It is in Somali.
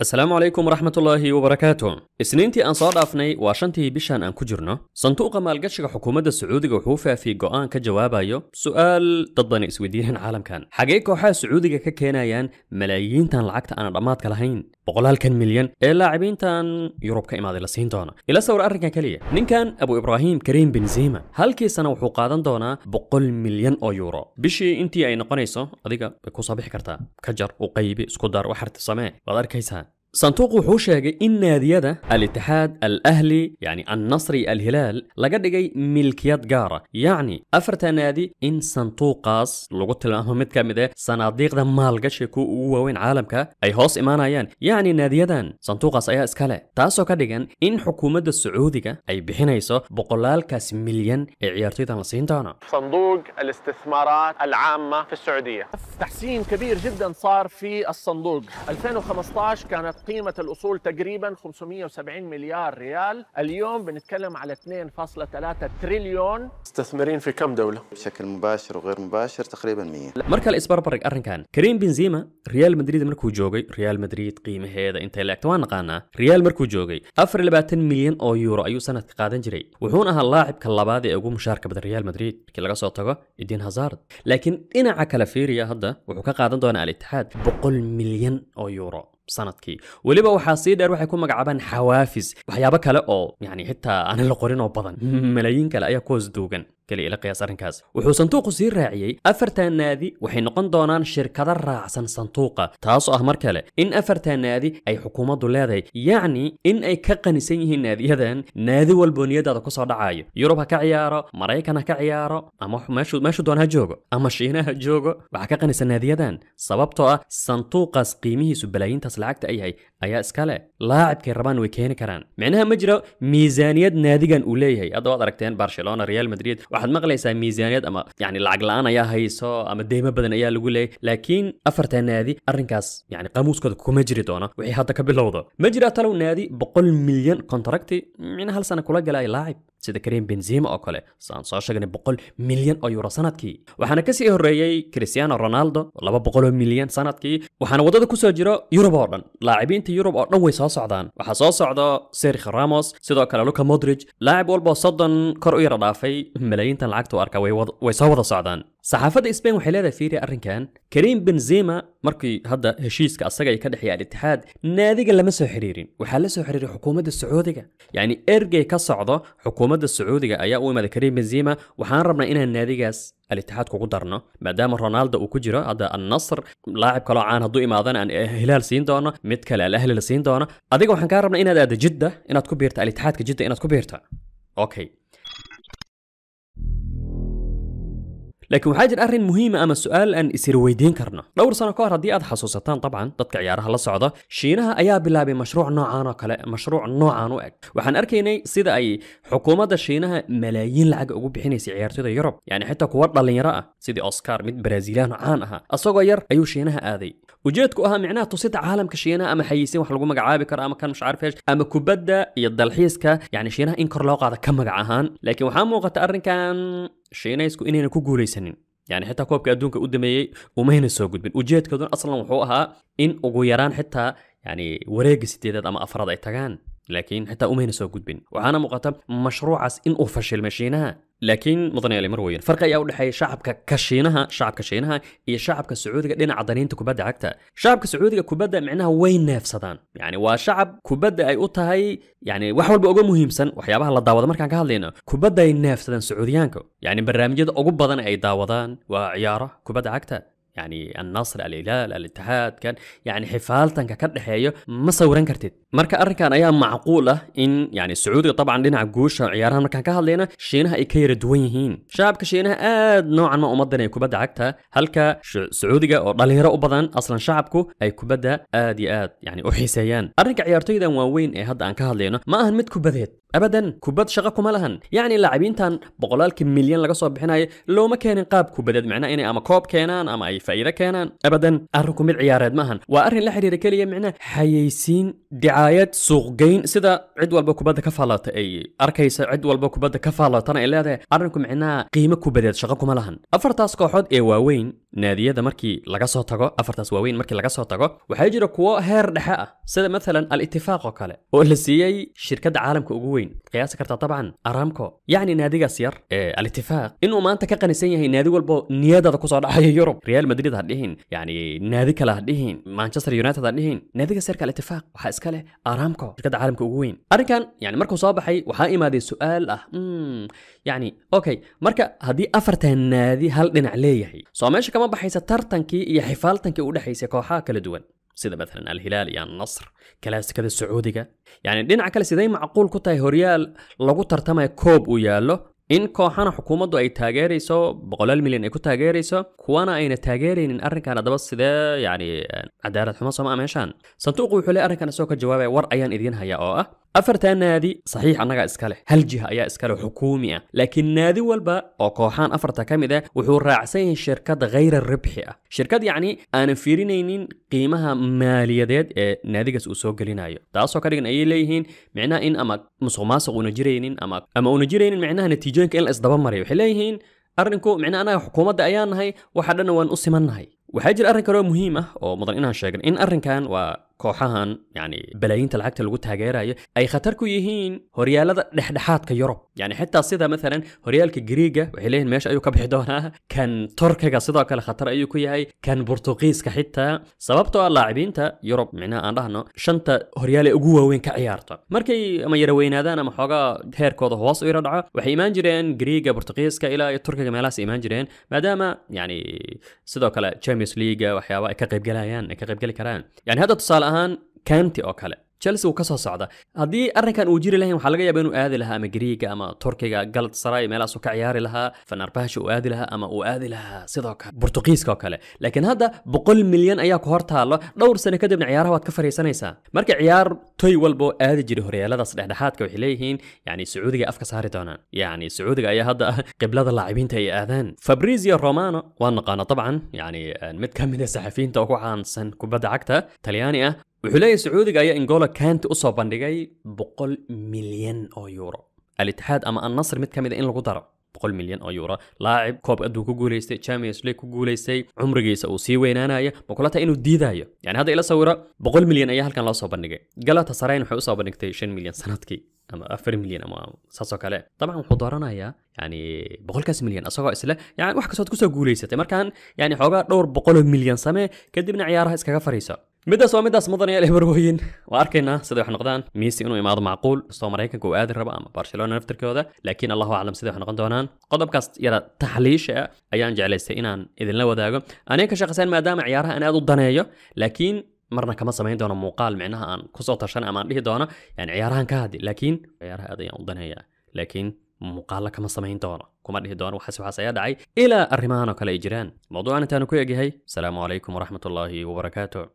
السلام عليكم ورحمة الله وبركاته. إسنين تي أنصار أفني وعشان تي بيشان أن كجرنا. صندوق مال جشك حكومة السعودية وحوفة في جوان كجواب أيو. سؤال تضني سويديين عالم كان. حقيقة حا سعودية ككينايان ملايين تن العقد أنا رمات كلاهين. boqolaalkan milyan ee laacibiintan yurub ka imaaday la siin doona ila sawir arrinka keliya ninkan abu ibraahim karim benzima halkii sana wuxuu qaadan doonaa boqol milyan oo yuuro bishii intii ay noqonayso adiga way ku soo bixi kartaa ka jar u qaybi isku dar waxarti samee waad arkaysaa صندوق حوشاق إن هذه الاتحاد الأهلي يعني النصري الهلال لقد جاي ملكيات جارة يعني أفرت نادي إن صندوق قاص لقط الأهم متكم ده صناديق ده مال قش كو عالم كا أي هوس إمانا يان يعني نادي ده صندوق أيه إسكاله تاسو كدجان إن حكومة السعودية أي بحنا يسو بقلال كاس مليون إعيارتي تنصين تانا صندوق الاستثمارات العامة في السعودية تحسين كبير جدا صار في الصندوق 2015 كانت قيمة الأصول تقريبا 570 مليار ريال اليوم بنتكلم على 2.3 تريليون مستثمرين في كم دولة؟ بشكل مباشر وغير مباشر تقريبا 100 مركا الإسبار برق أرنكان كريم بنزيما ريال مدريد مركو جوجي ريال مدريد قيمة هيدا انت لك توان نقانا ريال مركو جوجي أفر لباتن مليون أو يورو أيو سنة قادن جري وحون أها اللاعب كاللابادي أقو مشاركة بدل ريال مدريد كي لغا سوتغو إدين هازارد لكن إنا عكلا ريال هدا وحو قادن دونا الاتحاد بقول مليون أو يورو sanadkii weliba waxaa sii dheer waxay ku magacaabaan xawaafis waxyaabo kale oo yani xitaa aan la qorin oo badan malayiin kale ayaa ku hoos duugan keliya ila qiyaas arrinkaas wuxuu sanduuqu sii raaciyey afarta naadi waxay noqon doonaan shirkada raacsan sanduuqa taasoo ah mar kale in afartan naadi ay xukuumaddu leedahay yacni in ay ka qanisan yihiin naadiyadan naadi walboo niyadaada kusoo dhacaayo yurub ha ka ciyaaro maraykan ha ka ciyaaro ama meeshuu doon ha joogo ama shiina ha joogo waxaa ka qanisan naadiyadan sababtoo ah sanduuqaas qiimihiisu balaayiintaas lacagta ay ayaa iskale laacibkay rabaan way keeni karaan micnaha ma jiro miisaaniyad naadigan uu leeyahay hadda waad aragteen barcelona real madrid waxaad maqlaysaa miisaaniyad ama yani lacag la-aan ayaa hayso ama deymo badan ayaa lagu leeyay laakiin afarta naadi arrinkaas yani qamuuskooda kuma jiri doono wixii hadda ka bilowdo ma jiraa talow naadi boqol milyan kontrakti min hal sana kula gala ay laacib sida kareem benzima oo kale saan soo sheegnay boqol milyan oo yuuro sanadkii waxaana kasii horreeyey christiano ronaldo laba boqoloo milyan sanadkii waxaana waddada ku soo jiro yurub oo dhan laacibiinta yurub oo dhan way soo socdaan waxaa soo socda serkh ramos sidoo kale luka modrij laacib walboo soddon kor u yara dhaafay malaayiintan lacagta u arka way soo wada socdaan saxaafadda sbain waxay leedahay fiiri arrinkan karim benzema markii hadda heshiiska asaga ay ka dhexeeya al naadiga lama soo xiriirin waxaa la soo xiriiray xukuumadda sacuudiga yacni ergey ka socdo xukuumadda sacuudiga ayaa u imaaday karim benzema waxaan rabnaa inaan naadigaas al kugu darno maadaama ronaldo uu ku jiro hadda annasr laacib kaloo caan hadduu imaadana aan hilaal siin doono mid kale al la siin doono adiga waxaan kaa rabnaa inaad aada jidda inaad ku biirta al jidda inaad ku biirta okay لكن حاجة أرين مهمة أما السؤال أن يصير ويدين كرنا دور سنة كهر دي أضحى سوستان طبعا تطقع يارها لصعدة شينها أيا بلا بمشروع نوعان وكلا مشروع نوعان وأك وحن أركيني سيدة أي حكومة دا شينها ملايين لعق أقوب بحيني سعيارة دا يروب يعني حتى كوارد اللي يرأى سيدة أوسكار مد برازيلان عانها الصغير ير أيو شينها آذي وجيتكو أها معناها توسيت عالم كشينها أما حيسين وحلقو مقعابي كرا أما كان مش عارف إيش أما كبدة يد الحيسكا يعني شينها إنكر لوقا هذا كم مقعهان لكن وحام وقت أرن كان shiinaysku inayna ku guulaysanin yani xitaa koobkii adduunka u dameeyey umayna soo gudbin ujeedkoodan aslan wuxuu ahaa in ugu yaraan xitaa yani wareega sideedaad ama afraad ay tagaan laakiin xitaa umayna soo gudbin waxaana muuqata mashruucaas in uu fashilmay shiinaha laakiin mudane ali marweyn farqi ayaa u dhexeeya shacabka kashiinaha shacabka shiinaha iyo shacabka sacuudiga dhinaca daniinta kubadda cagta shacabka sacuudiga kubadda micnaha way neefsadaan yacni waa shacab kubadda ay u tahay yacni wax walba uga muhiimsan waxyaabaha la daawada markaan ka hadlayno kubadda ay neefsadaan sacuudiyaanka yacni barnaamijyada ugu badan ay daawadaan waa ciyaara kubadda cagta yani annasr alhilaal alitixaad kan yani xifaaltanka ka dhexeeyo ma sawiran kartid marka arrinkan ayaa macquul ah in yani sacuudiga dabcan dhinaca guusha ciyaarahan markaan ka hadlayna shiinaha ay ka yara duwan yihiin shacabka shiinaha aad noocan ma umadan ay kubadda cagta halka sacuudiga oo dhalinyaro u badan aslan shacabku ay kubadda aad iyo aad yani u xiiseeyaan arrinka ciyaartoydan waaweyn ee hadda aan ka hadlayno ma ahan mid kubadeed abadan kubad shaqo kuma lahan yacni laacabiintan boqolaalkii milyan laga soo bixinayo looma keenin qaab kubadeed micnaa inay ama koob keenaan ama ay faa'iido keenaan abadan arrinku mid ciyaareed maahan waa arrin la xiriira keliya micnaha xayeysiin dicaayad suuqgeyn sida cid walba kubadda ka faallata ay arkaysa cid walba kubadda ka faallatana ay leedahay arrinku micnaha qiimo kubadeed shaqo kuma lahan afartaas kooxood ee waaweyn naadiyada markii laga soo tago afartaas waaweyn markii laga soo tago waxaa jira kuwo heer dhexe ah sida maalan al oo kale oo la siiyey shirkadda caalamka ugu weyn qiyaasi kartaa dabcan aramco yacni naadigaas yar ee al inuu maanta ka qanisan yahay naadi walbo niyadada kusoo dhacayo yurub real madrid ha dhihin yacni naadi kale ha dhihin manchester united ha dhihin naadigaas yarka al waxaa iska leh aramco shirkadda caalamka ugu weyn arrinkan yani markuu soo baxay waxaa imaaday su ah hmm, yacni okay marka haddii afartan naadi hal dhinac leeyahay soo meesha kama baxaysa tartankii iyo xifaaltankii u dhexaysay kooxaha kala duwan sida matalan alhilaal iyo annasr kalaasikada sacuudiga yacni dhinaca kale siday macquul ku tahay horyaal lagu tartamaya koob uu yaallo in kooxana xukuumaddu ay taageerayso boqolaal milyan ay ku taageerayso kuwana ayna taageeraynin arrinkan haddaba sidee yacni eh, cadaalad xumo sooma meeshaan sanduuqu wuxuu le arrinkan isagoo ka jawaabaya war ayaan idiin hayaa oo ah afartaa naadi saxiix annagaa iska leh hal jiha ayaa iska xukuumi ah laakiin naadi walba oo kooxaan afarta ka mid ah wuxuu raacsan yahay shirkad khayra ribxi ah shirkad yacni aanan fiirinaynin qiimaha maaliyadeed ee naadigaas uu soo gelinayo taasoo ka dhigan ayay leeyihiin micnaha in ama musuq una jiraynin ama ama una jiraynin micnaha natiijooyinka in la isdaba mariyo waxay leeyihiin arrinku micnaha annaga xukuumadda ayaan nahay waxa dhanna waan u siman nahay waxaa jira arrin kaleoo muhiim ah oo mudan inaan sheegno in arrinkan waa kooxahan yani balaayiinta lacagta lagu taageerayo ay khatar ku yihiin horyaalada dhexdhexaadka yurub yani xitaa sida maalan horyaalka griiga waxay leeyihin meesha ayuu ka bixi doonaa kan torkiga sidoo kale khatar ayuu ku yahay kan burtuqiiska xitaa sababtoo ah laacbiinta yurub micnaha aan dhahno shanta horyaal ee ugu waaweyn ka ciyaarto markay ama yara weynaadaan ama xoogaa heerkooda hoos u yaro dhaco waxay imaan jireen griiga burtuqiiska ilaa iyo turkiga meelahaas imaan jireen maadaama yani sidoo kale champions leaga waxyaaba ay ka qaybgalayaan ay ka qaybgeli karaan yani hadda tusaale ahaan kaanti oo kale chelsea uu kasoo socda haddii arrinkan uu jiri lahayn waxaa laga yaaba inuu aadi lahaa ama griiga ama turkiga galad saray meelahaas uu ka ciyaari lahaa fanarbahasha uu aadi lahaa ama uu aadi lahaa sidoo kale burtuqiiska oo kale laakiin hadda boqol milyan ayaa ku hor taalo dhowr sano kadibna ciyaaraha waad ka fariisanaysaa marka ciyaar toy walbo aadi jiray horyaaladaas dhexdhexaadka waxay leeyihiin yani sacuudiga afka saari doonaan yani sacuudiga ayaa hadda qiblada laacibiinta ay aadaan fabrizio romano waa naqaana dabcan yani mid ka mid a saxafiyiinta ugu caansan kubadda cagta talyaani ah wuxuu leeyahay sacuudiga ayaa ingolo kanti usoo bandhigay boqol milyan oo yuuro alitixaad ama annasr mid ka mid a ah in lagu daro boqol milyan oo yuuro laacib koob aduu ku guulaystay champions league ku guulaystay cumrigiisa uu sii weynaanaya ma kula taa inuu diidaayo yani hadda ila sawira boqol milyan ayaa halkan loo soo bandhigay galata sarayn waxay usoo bandhigtay shan milyan sanadkii ama afar milyan ama saasoo kale dabcan wuxuu dooranayaa yani boqolkaas milyan isagoo isle yani wax kastood kusoo guulaysatay markaan yani xoogaa dhowr boqoloo milyan samee kadibna ciyaaraha iskaga fariiso midaas waa midaas mudane elhebarwooyin waa arkaynaa siday wax noqdaan miisi inuu imaado macquul kastoo maraykanka uu aadi rabo ama barcelona naftirkooda laakiin allahu aclam siday wax noqon doonaan qodobkaas yara taxliisha ayaan jeclaystay inaan idinla wadaago aniga ka shaqaysaan maadaama ciyaaraha aan aad u daneeyo laakiin marna kama samayn doono muuqaal micnaha aan kusoo tashan ama aan dhihi doono yani ciyaarahan ka hadli laakiin ciyaaraha aad ayaan u daneeyaa laakiin muuqaalla kama samayn doono kuma dhihi doono waxaas waxaas ayaa dhacay ilaa arrimahan oo kale ay jiraan mawduucan intaanu ku egyahay asalaamu calaykum waraxmatullaahi wabarakaatu